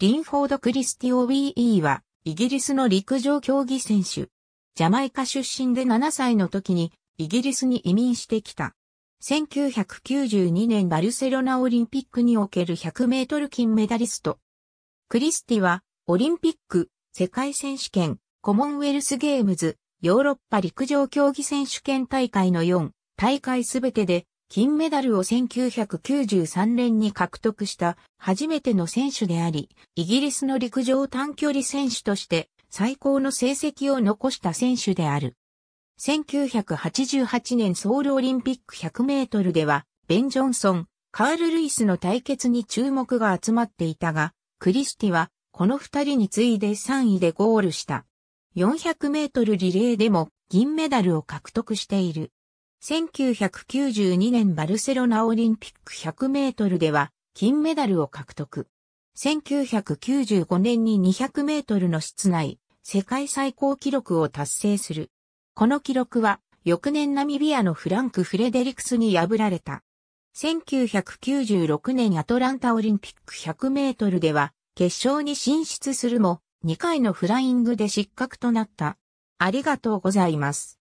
リンフォード・クリスティオ・ウィー・イーは、イギリスの陸上競技選手。ジャマイカ出身で7歳の時に、イギリスに移民してきた。1992年バルセロナオリンピックにおける100メートル金メダリスト。クリスティは、オリンピック、世界選手権、コモンウェルスゲームズ、ヨーロッパ陸上競技選手権大会の4大会すべてで金メダルを1993年に獲得した初めての選手であり、イギリスの陸上短距離選手として最高の成績を残した選手である。1988年ソウルオリンピック100メートルでは、ベン・ジョンソン、カール・ルイスの対決に注目が集まっていたが、クリスティはこの二人に次いで3位でゴールした。400メートルリレーでも銀メダルを獲得している。1992年バルセロナオリンピック100メートルでは金メダルを獲得。1995年に200メートルの室内、世界最高記録を達成する。この記録は翌年ナミビアのフランク・フレデリクスに破られた。1996年アトランタオリンピック100メートルでは決勝に進出するも2回のフライングで失格となった。ありがとうございます。